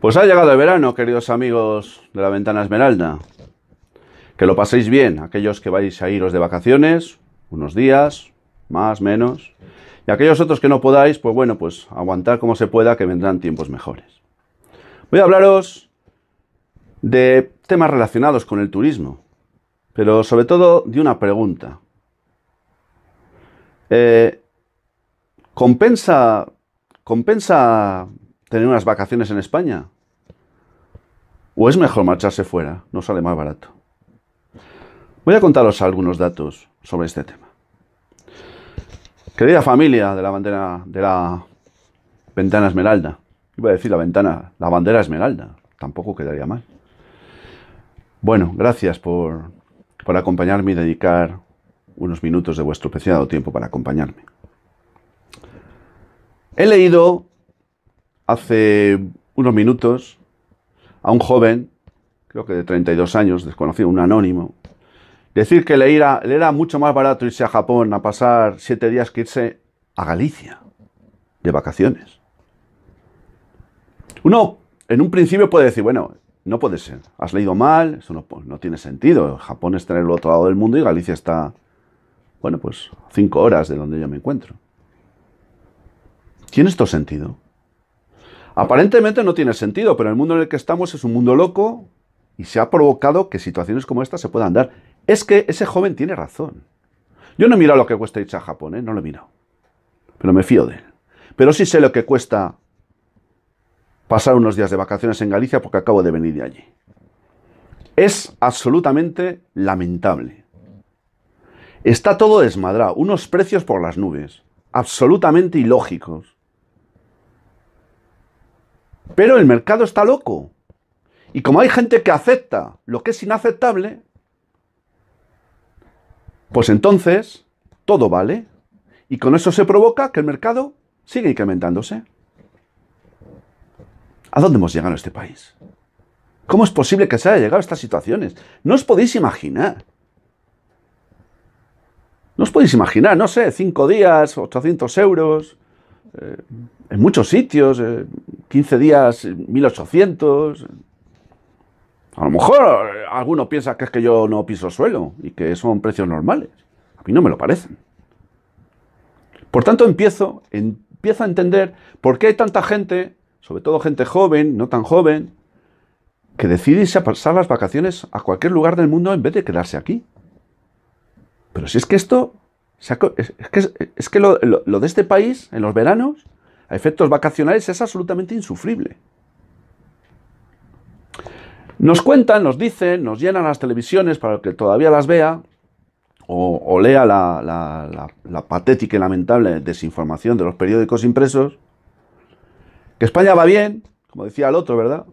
Pues ha llegado el verano, queridos amigos de la Ventana Esmeralda. Que lo paséis bien, aquellos que vais a iros de vacaciones, unos días, más, menos. Y aquellos otros que no podáis, pues bueno, pues aguantar como se pueda, que vendrán tiempos mejores. Voy a hablaros de temas relacionados con el turismo, pero sobre todo de una pregunta. Eh, ¿compensa, ¿Compensa tener unas vacaciones en España? ¿O es mejor marcharse fuera? No sale más barato. Voy a contaros algunos datos sobre este tema. Querida familia de la bandera de la ventana esmeralda, iba a decir la ventana, la bandera esmeralda, tampoco quedaría mal. Bueno, gracias por, por acompañarme y dedicar unos minutos de vuestro preciado tiempo para acompañarme. He leído hace unos minutos a un joven, creo que de 32 años, desconocido, un anónimo, decir que le era, mucho más barato irse a Japón a pasar siete días que irse a Galicia de vacaciones. Uno, en un principio puede decir, bueno, no puede ser, has leído mal, eso no, pues, no tiene sentido, Japón está en el otro lado del mundo y Galicia está, bueno, pues cinco horas de donde yo me encuentro. ¿Tiene esto sentido? Aparentemente no tiene sentido, pero el mundo en el que estamos es un mundo loco y se ha provocado que situaciones como esta se puedan dar. Es que ese joven tiene razón. Yo no miro lo que cuesta irse a Japón, ¿eh? no lo miro, Pero me fío de él. Pero sí sé lo que cuesta pasar unos días de vacaciones en Galicia porque acabo de venir de allí. Es absolutamente lamentable. Está todo desmadrado, unos precios por las nubes, absolutamente ilógicos. Pero el mercado está loco. Y como hay gente que acepta lo que es inaceptable, pues entonces todo vale. Y con eso se provoca que el mercado siga incrementándose. ¿A dónde hemos llegado a este país? ¿Cómo es posible que se haya llegado a estas situaciones? No os podéis imaginar. No os podéis imaginar, no sé, cinco días, 800 euros, eh, en muchos sitios, 15 eh, días, 1800. A lo mejor eh, alguno piensa que es que yo no piso suelo y que son precios normales. A mí no me lo parecen. Por tanto, empiezo, empiezo a entender por qué hay tanta gente, sobre todo gente joven, no tan joven, que decide a pasar las vacaciones a cualquier lugar del mundo en vez de quedarse aquí. Pero si es que esto es, que, lo, de este país, en los veranos, a efectos vacacionales, es absolutamente insufrible. Nos cuentan, nos dicen, nos llenan las televisiones para el que todavía las vea o, lea la, la, patética y lamentable desinformación de los periódicos impresos, que España va bien, como decía el otro, ¿verdad?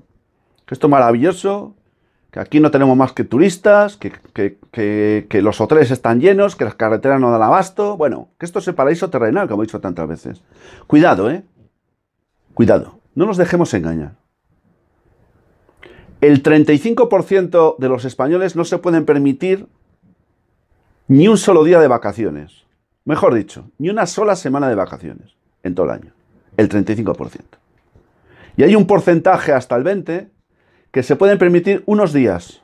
Que esto es maravilloso, que aquí no tenemos más que turistas, que, los hoteles están llenos, que las carreteras no dan abasto. Bueno, que esto es el paraíso terrenal, como he dicho tantas veces. Cuidado, ¿eh? Cuidado, no nos dejemos engañar. El 35% de los españoles no se pueden permitir ni un solo día de vacaciones. Mejor dicho, ni una sola semana de vacaciones en todo el año. El 35%. Y hay un porcentaje hasta el 20% que se pueden permitir unos días,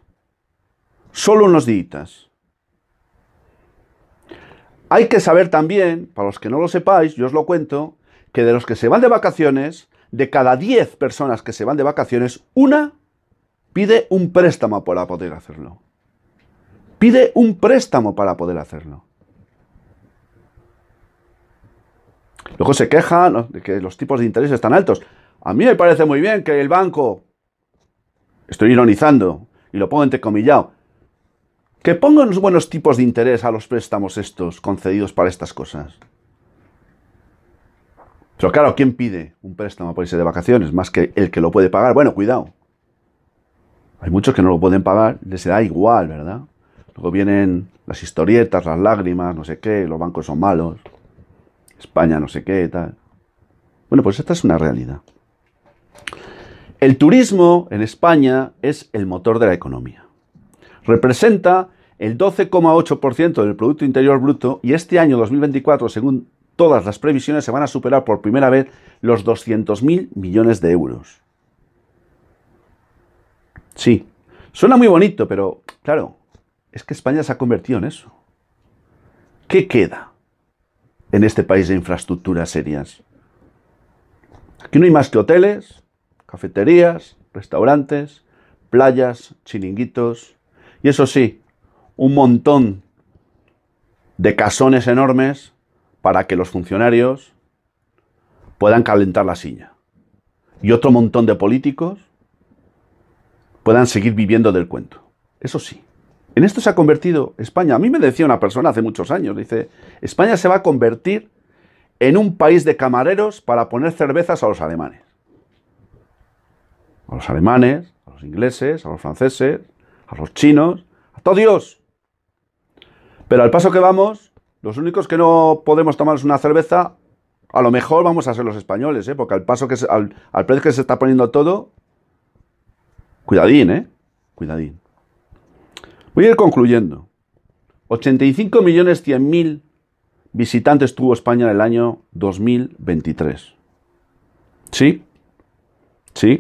solo unos días. Hay que saber también, para los que no lo sepáis, yo os lo cuento, que de los que se van de vacaciones, de cada 10 personas que se van de vacaciones, una pide un préstamo para poder hacerlo. Pide un préstamo para poder hacerlo. Luego se quejan de que los tipos de interés están altos. A mí me parece muy bien que el banco estoy ironizando y lo pongo entrecomillado, que pongan unos buenos tipos de interés a los préstamos estos concedidos para estas cosas. Pero claro, ¿quién pide un préstamo para irse de vacaciones más que el que lo puede pagar? Bueno, cuidado. Hay muchos que no lo pueden pagar, les da igual, ¿verdad? Luego vienen las historietas, las lágrimas, no sé qué, los bancos son malos, España no sé qué, tal. Bueno, pues esta es una realidad. El turismo en España es el motor de la economía. Representa el 12,8% del Producto Interior Bruto y este año 2024, según todas las previsiones, se van a superar por primera vez los 200.000 millones de euros. Sí, suena muy bonito, pero claro, es que España se ha convertido en eso. ¿Qué queda en este país de infraestructuras serias? Aquí no hay más que hoteles, cafeterías, restaurantes, playas, chiringuitos y eso sí, un montón de casones enormes para que los funcionarios puedan calentar la silla. Y otro montón de políticos puedan seguir viviendo del cuento. Eso sí, en esto se ha convertido España. A mí me decía una persona hace muchos años, dice, España se va a convertir en un país de camareros para poner cervezas a los alemanes a los alemanes, a los ingleses, a los franceses, a los chinos, a todos! Dios. Pero al paso que vamos, los únicos que no podemos tomarnos una cerveza, a lo mejor vamos a ser los españoles, ¿eh? porque al paso que al, precio que se está poniendo todo, cuidadín, ¿eh? Cuidadín. Voy a ir concluyendo. 85 millones cien mil visitantes tuvo España en el año 2023. ¿Sí? ¿Sí?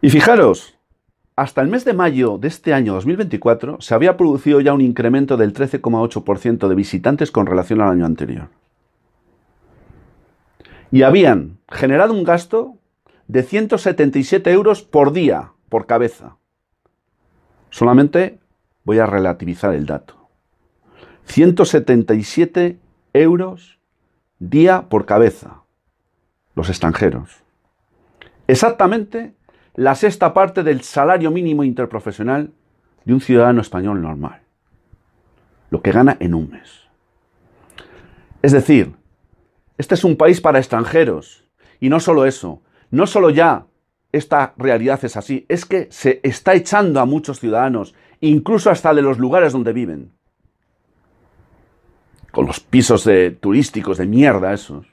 Y fijaros, hasta el mes de mayo de este año 2024 se había producido ya un incremento del 13,8% de visitantes con relación al año anterior. Y habían generado un gasto de 177 euros por día, por cabeza. Solamente voy a relativizar el dato. 177 euros día por cabeza, los extranjeros. Exactamente la sexta parte del salario mínimo interprofesional de un ciudadano español normal, lo que gana en un mes. Es decir, este es un país para extranjeros, y no solo eso, no solo ya esta realidad es así, es que se está echando a muchos ciudadanos, incluso hasta de los lugares donde viven, con los pisos turísticos de mierda esos.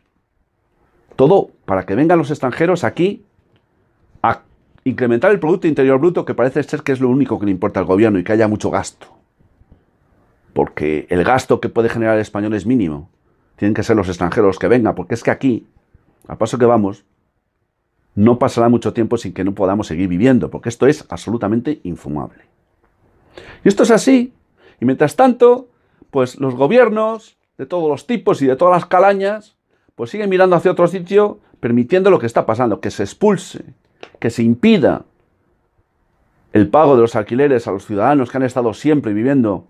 Todo para que vengan los extranjeros aquí a incrementar el Producto Interior Bruto, que parece ser que es lo único que le importa al gobierno y que haya mucho gasto. Porque el gasto que puede generar el español es mínimo. Tienen que ser los extranjeros los que vengan, porque es que aquí, a paso que vamos, no pasará mucho tiempo sin que no podamos seguir viviendo, porque esto es absolutamente infumable. Y esto es así. Y mientras tanto, pues los gobiernos de todos los tipos y de todas las calañas, pues siguen mirando hacia otro sitio, permitiendo lo que está pasando, que se expulse que se impida el pago de los alquileres a los ciudadanos que han estado siempre viviendo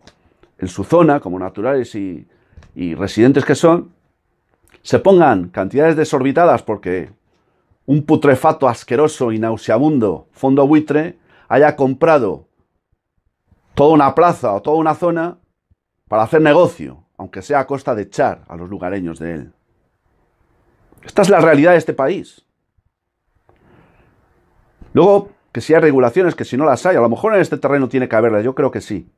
en su zona, como naturales y, residentes que son, se pongan cantidades desorbitadas porque un putrefato asqueroso y nauseabundo fondo buitre haya comprado toda una plaza o toda una zona para hacer negocio, aunque sea a costa de echar a los lugareños de él. Esta es la realidad de este país. Luego, que si hay regulaciones, que si no las hay, a lo mejor en este terreno tiene que haberlas, yo creo que sí.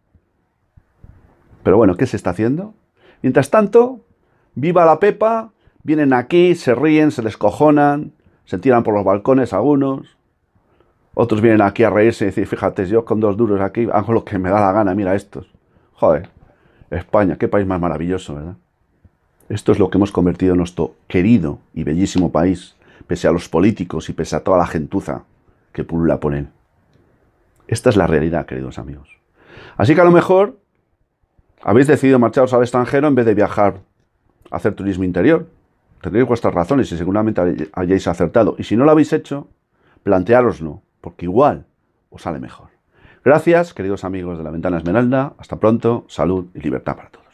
Pero bueno, ¿qué se está haciendo? Mientras tanto, viva la Pepa, vienen aquí, se ríen, se descojonan, se tiran por los balcones algunos. Otros vienen aquí a reírse y decir, fíjate, yo con dos duros aquí hago lo que me da la gana, mira estos. Joder, España, qué país más maravilloso, ¿verdad? Esto es lo que hemos convertido en nuestro querido y bellísimo país, pese a los políticos y pese a toda la gentuza que pulula por él. Esta es la realidad, queridos amigos. Así que a lo mejor habéis decidido marcharos al extranjero en vez de viajar a hacer turismo interior. Tendréis vuestras razones y seguramente hayáis acertado. Y si no lo habéis hecho, plantearoslo, porque igual os sale mejor. Gracias, queridos amigos de la Ventana Esmeralda. Hasta pronto, salud y libertad para todos.